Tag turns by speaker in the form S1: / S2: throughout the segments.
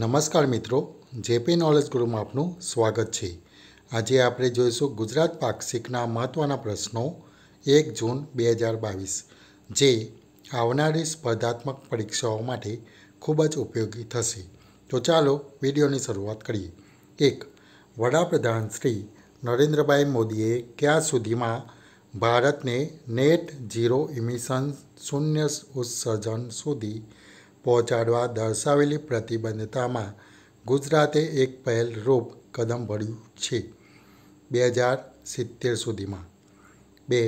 S1: નમસ્કાર મિત્રો JP knowledge ગુરુમાં આપનું સ્વાગત છે આજે આપણે જોઈશું ગુજરાત પાક્ષિકના મહત્ત્વના પ્રશ્નો એક જૂન બે હજાર બાવીસ જે આવનારી સ્પર્ધાત્મક પરીક્ષાઓ માટે ખૂબ જ ઉપયોગી થશે તો ચાલો વિડીયોની શરૂઆત કરીએ એક વડાપ્રધાન શ્રી નરેન્દ્રભાઈ મોદીએ ક્યાં સુધીમાં ભારતને નેટ ઝીરો ઇમિશન શૂન્ય ઉત્સર્જન સુધી પહોંચાડવા દર્શાવેલી પ્રતિબદ્ધતામાં ગુજરાતે એક પહેલ રૂપ કદમ ભર્યું છે બે હજાર સિત્તેર સુધીમાં બે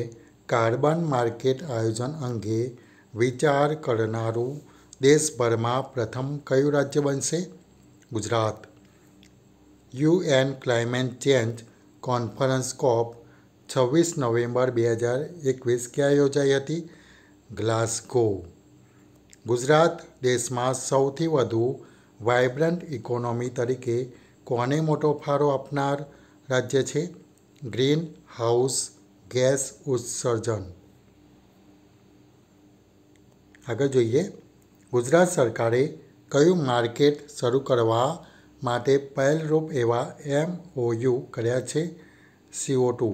S1: કાર્બન માર્કેટ આયોજન અંગે વિચાર કરનારું દેશભરમાં પ્રથમ કયું રાજ્ય બનશે Gujarat UN climate change conference COP છવ્વીસ નવેમ્બર બે હજાર એકવીસ ક્યાં યોજાઈ હતી ગ્લાસગો ગુજરાત દેશમાં સૌથી વધુ વાઇબ્રન્ટ ઇકોનોમી તરીકે કોને મોટો ફાળો આપનાર રાજ્ય છે ગ્રીન હાઉસ ગેસ ઉત્સર્જન આગળ જોઈએ ગુજરાત સરકારે કયું માર્કેટ શરૂ કરવા માટે પહેલરૂપ એવા એમઓયુ કર્યા છે સીઓ ટુ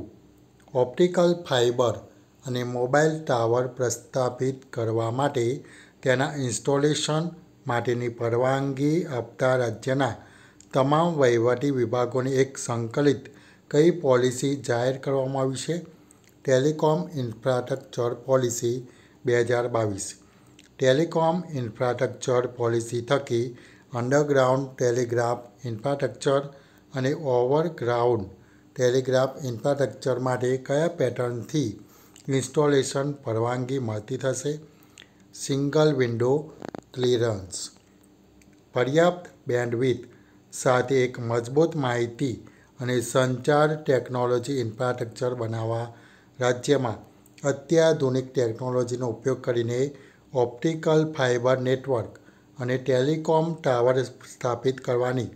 S1: ઓપ્ટિકલ ફાઇબર અને મોબાઈલ ટાવર પ્રસ્થાપિત કરવા માટે તેના ઇન્સ્ટોલેશન માટેની પરવાનગી આપતા રાજ્યના તમામ વહીવટી વિભાગોની એક સંકલિત કઈ પોલિસી જાહેર કરવામાં આવી છે ટેલિકોમ ઇન્ફ્રાસ્ટ્રક્ચર પોલિસી બે હજાર બાવીસ ટેલિકોમ ઇન્ફ્રાસ્ટ્રક્ચર પોલિસી થકી અંડરગ્રાઉન્ડ ટેલિગ્રાફ ઇન્ફ્રાસ્ટ્રક્ચર અને ઓવરગ્રાઉન્ડ ટેલિગ્રાફ ઇન્ફ્રાસ્ટ્રક્ચર માટે કયા પેટર્નથી ઇન્સ્ટોલેશન પરવાનગી મળતી થશે સિંગલ વિન્ડો ક્લિયરન્સ પર્યાપ્ત બેન્ડવિથ સાથે એક મજબૂત માહિતી અને સંચાર ટેકનોલોજી ઇન્ફ્રાસ્ટ્રક્ચર બનાવવા રાજ્યમાં અત્યાધુનિક ટેકનોલોજીનો ઉપયોગ કરીને ઓપ્ટિકલ ફાઇબર નેટવર્ક અને ટેલિકોમ ટાવર સ્થાપિત કરવાની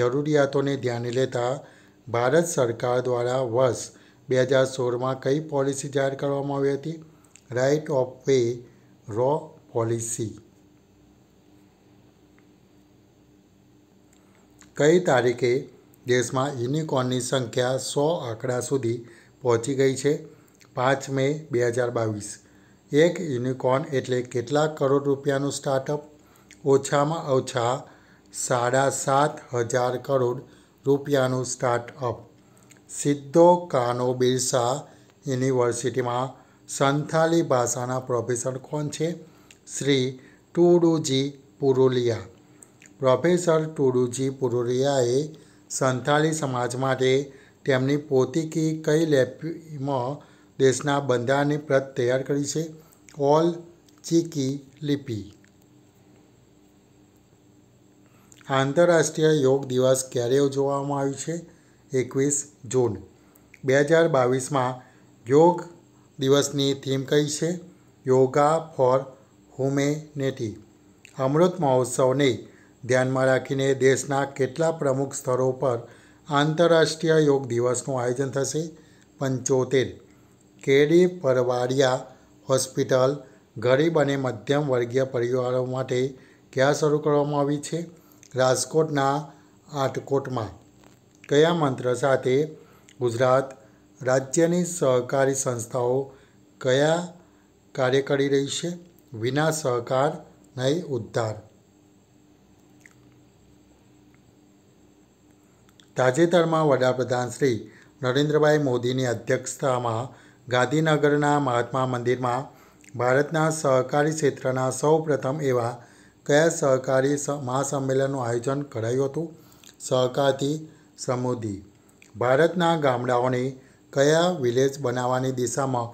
S1: જરૂરિયાતોને ધ્યાને લેતા ભારત સરકાર દ્વારા વર્ષ બે હજાર સોળમાં કઈ પોલિસી જાહેર કરવામાં આવી હતી right of way row policy કઈ તારીખે દેશમાં યુનિકોર્નની સંખ્યા સો આંકડા સુધી પહોંચી ગઈ છે પાંચ મે બે હજાર બાવીસ એક યુનિકોર્ન એટલે કેટલાક કરોડ રૂપિયાનું સ્ટાર્ટઅપ ઓછામાં ઓછા સાડા સાત હજાર કરોડ રૂપિયાનું સ્ટાર્ટઅપ સિદ્ધો કાનો બિરસા યુનિવર્સિટીમાં સંથાલી ભાષાના પ્રોફેસર કોણ છે શ્રી ટુડુજી પુરુલિયા પ્રોફેસર ટુડુજી પુરુલિયાએ સંથાલી સમાજ માટે તેમની પોતિકી કઈ લેપીમાં દેશના બંધારણની પ્રત તૈયાર કરી છે ઓલ ચીકી લિપિ આંતરરાષ્ટ્રીય યોગ દિવસ ક્યારે ઉજવવામાં આવ્યું છે એકવીસ જૂન બે હજાર બાવીસમાં યોગ દિવસની થીમ કઈ છે યોગા ફોર હોમેનેટી અમૃત મહોત્સવને ધ્યાનમાં રાખીને દેશના કેટલા પ્રમુખ સ્થળો પર આંતરરાષ્ટ્રીય યોગ દિવસનું આયોજન થશે પંચોતેર કેડી પરવાડિયા હોસ્પિટલ ગરીબ અને મધ્યમ વર્ગીય પરિવારો માટે ક્યાં શરૂ કરવામાં આવી છે રાજકોટના આટકોટમાં કયા મંત્ર સાથે ગુજરાત રાજ્યની સહકારી સંસ્થાઓ કયા કાર્ય કરી રહી છે વિના સહકાર નહીં ઉદ્ધાર તાજેતરમાં વડાપ્રધાન શ્રી નરેન્દ્રભાઈ મોદીની અધ્યક્ષતામાં ગાંધીનગરના મહાત્મા મંદિરમાં ભારતના સહકારી ક્ષેત્રના સૌપ્રથમ એવા કયા સહકારી મહાસંમેલનનું આયોજન કરાયું હતું સહકારથી સમૃદ્ધિ ભારતના ગામડાઓની કયા વિલેજ બનાવવાની દિશામાં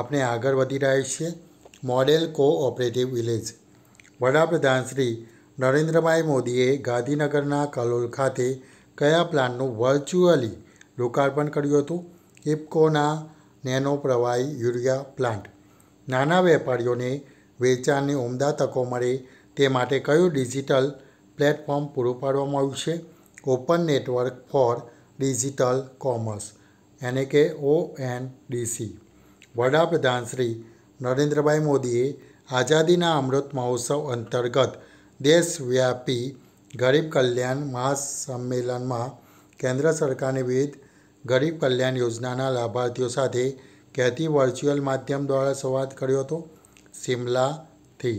S1: આપણે આગળ વધી રહ્યા છીએ મોડેલ કોઓપરેટિવ વિલેજ વડાપ્રધાન શ્રી નરેન્દ્રભાઈ મોદીએ ગાંધીનગરના કલોલ ખાતે કયા પ્લાનનું વર્ચ્યુઅલી લોકાર્પણ કર્યું હતું ઇપકોના નેનો પ્રવાહી યુરિયા પ્લાન્ટ નાના વેપારીઓને વેચાણની ઉમદા તકો મળે તે માટે કયું ડિજિટલ પ્લેટફોર્મ પૂરું પાડવામાં આવ્યું છે open network for digital commerce એને કે ઓ એન ડી સી વડાપ્રધાન શ્રી નરેન્દ્રભાઈ મોદીએ આઝાદીના અમૃત મહોત્સવ અંતર્ગત દેશવ્યાપી ગરીબ કલ્યાણ સંમેલનમાં કેન્દ્ર સરકારની વિવિધ ગરીબ કલ્યાણ યોજનાના લાભાર્થીઓ સાથે કહેતી વર્ચ્યુઅલ માધ્યમ દ્વારા સંવાદ કર્યો હતો શિમલાથી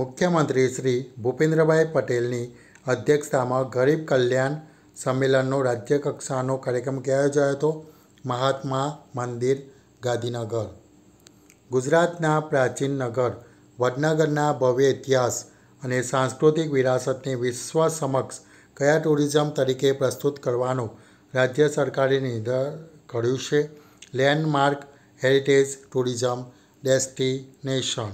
S1: મુખ્યમંત્રી શ્રી ભૂપેન્દ્રભાઈ પટેલની અધ્યક્ષતામાં ગરીબ કલ્યાણ સંમેલનનો રાજ્યકક્ષાનો કાર્યક્રમ ક્યાં યોજાયો હતો મહાત્મા મંદિર ગાંધીનગર ગુજરાતના પ્રાચીન નગર વડનગરના ભવ્ય ઇતિહાસ અને સાંસ્કૃતિક વિરાસતને વિશ્વ સમક્ષ કયા ટુરિઝમ તરીકે પ્રસ્તુત કરવાનો રાજ્ય સરકારે નિર્ધાર કર્યું છે લેન્ડમાર્ક હેરિટેજ ટુરિઝમ ડેસ્ટિનેશન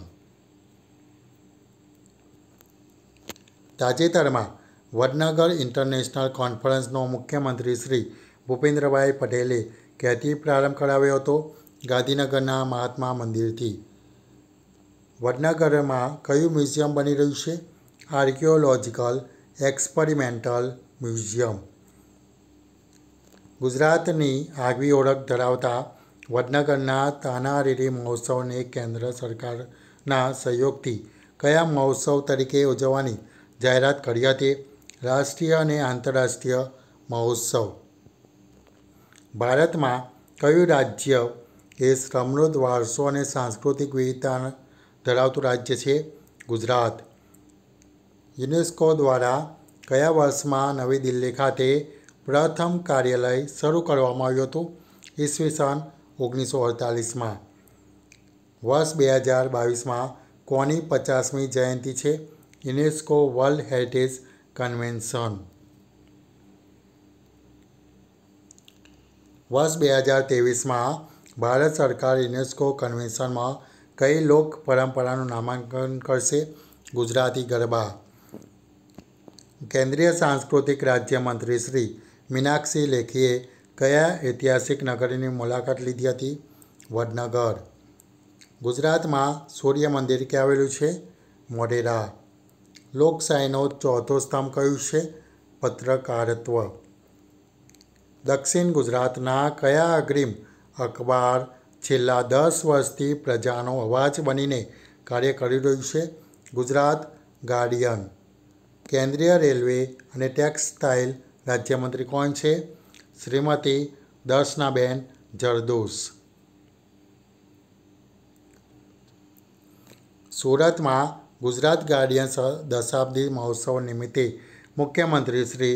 S1: તાજેતરમાં વડનગર ઇન્ટરનેશનલ કોન્ફરન્સનો મુખ્યમંત્રી શ્રી ભૂપેન્દ્રભાઈ પટેલે ક્યાંથી પ્રારંભ કરાવ્યો હતો ગાંધીનગરના મહાત્મા મંદિરથી વડનગરમાં કયું મ્યુઝિયમ બની રહ્યું છે આર્કિયોલોજિકલ એક્સપરિમેન્ટલ મ્યુઝિયમ ગુજરાતની આગવી ઓળખ ધરાવતા વડનગરના તાનારીરી મહોત્સવને કેન્દ્ર સરકારના સહયોગથી કયા મહોત્સવ તરીકે ઉજવવાની જાહેરાત કરી હતી રાષ્ટ્રીય અને આંતરરાષ્ટ્રીય મહોત્સવ ભારતમાં કયું રાજ્ય એ સમૃદ્ધ વારસો અને સાંસ્કૃતિક વિવિધતા ધરાવતું રાજ્ય છે ગુજરાત યુનેસ્કો દ્વારા કયા વર્ષમાં નવી દિલ્હી ખાતે પ્રથમ કાર્યાલય શરૂ કરવામાં આવ્યું હતું ઈસવીસન ઓગણીસો અડતાલીસમાં વર્ષ બે હજાર બાવીસમાં કોની પચાસમી જયંતી છે યુનેસ્કો વર્લ્ડ હેરિટેજ કન્વેન્શન વર્ષ બે હજાર ત્રેવીસમાં ભારત સરકાર યુનેસ્કો કન્વેન્શનમાં કઈ લોક પરંપરાનું નામાંકન કરશે ગુજરાતી ગરબા કેન્દ્રીય સાંસ્કૃતિક રાજ્યમંત્રી શ્રી મીનાક્ષી લેખીએ કયા ઐતિહાસિક નગરીની મુલાકાત લીધી હતી વડનગર ગુજરાતમાં સૂર્ય મંદિર ક્યાં આવેલું છે મોઢેરા લોકશાહીનો ચોથો સ્તંભ કયું છે પત્રકારત્વ દક્ષિણ ગુજરાતના કયા અગ્રીમ અખબાર છેલ્લા દસ વર્ષથી પ્રજાનો અવાજ બનીને કાર્ય કરી રહ્યું છે ગુજરાત ગાર્ડિયન કેન્દ્રીય રેલવે અને ટેક્સટાઇલ રાજ્યમંત્રી કોણ છે શ્રીમતી દર્શનાબેન જરદોસ સુરતમાં ગુજરાત ગાર્ડિયન્સ દશાબ્દી મહોત્સવ નિમિત્તે મુખ્યમંત્રી શ્રી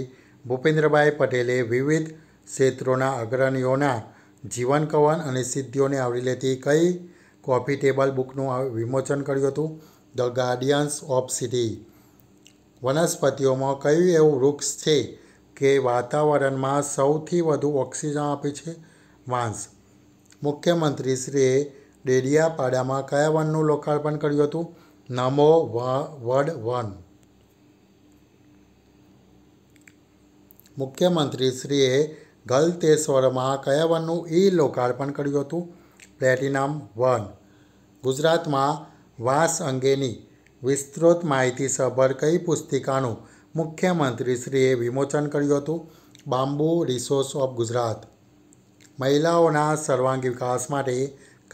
S1: ભૂપેન્દ્રભાઈ પટેલે વિવિધ ક્ષેત્રોના અગ્રણીઓના જીવનકવન અને સિદ્ધિઓને આવરી લેતી કઈ કોફી ટેબલ બુકનું વિમોચન કર્યું હતું ધ ગાર્ડિયન્સ ઓફ સિટી વનસ્પતિઓમાં કયું એવું વૃક્ષ છે કે વાતાવરણમાં સૌથી વધુ ઓક્સિજન આપે છે વાંસ મુખ્યમંત્રીશ્રીએ ડેડિયાપાડામાં કયા વનનું લોકાર્પણ કર્યું હતું નામો વડ વન મુખ્યમંત્રી શ્રીએ ગલતેશ્વરમાં કયા વનનું એ લોકાર્પણ કર્યું હતું પ્લેટિનમ વન ગુજરાતમાં વાસ અંગેની વિસ્તૃત માહિતી સભર કઈ પુસ્તિકાનું મુખ્યમંત્રીશ્રીએ વિમોચન કર્યું હતું બાંબુ રિસોર્સ ઓફ ગુજરાત મહિલાઓના સર્વાંગી વિકાસ માટે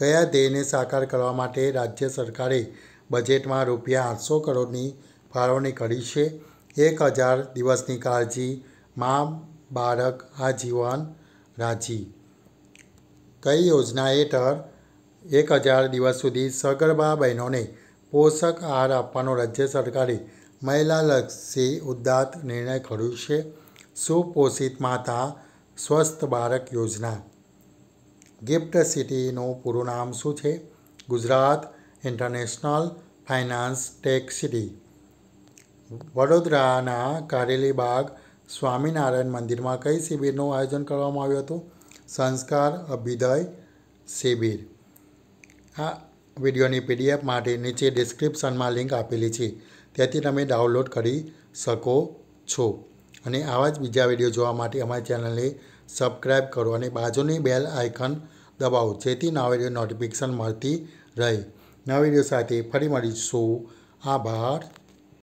S1: કયા ધ્યેયને સાકાર કરવા માટે રાજ્ય સરકારે બજેટમાં રૂપિયા આઠસો કરોડની ફાળવણી કરી છે એક હજાર દિવસની કાળજી મા બાળક આજીવન રાજી કઈ યોજના હેઠળ એક હજાર દિવસ સુધી સગર્ભા બહેનોને પોષક આહાર આપવાનો રાજ્ય સરકારે મહિલાલક્ષી ઉદાત્ત નિર્ણય કર્યો છે સુપોષિત માતા સ્વસ્થ બાળક યોજના ગિફ્ટ સિટીનું પૂરું નામ શું છે Gujarat international finance tech city વડોદરાના કારેલી બાગ સ્વામિનારાયણ મંદિરમાં કઈ શિબિરનું આયોજન કરવામાં આવ્યું હતું સંસ્કાર અભિદય શિબિર આ વિડીયોની પીડીએફ માટે નીચે ડિસ્ક્રિપ્શનમાં લિંક આપેલી છે તેથી તમે ડાઉનલોડ કરી શકો છો અને આવા જ બીજા વિડીયો જોવા માટે અમારી ચેનલને સબસ્ક્રાઇબ કરો અને બાજુની બેલ આઇકન દબાવો જેથી નવા વિડીયો નોટિફિકેશન મળતી રહે નવા વિડીયો સાથે ફરી મળીશું આભાર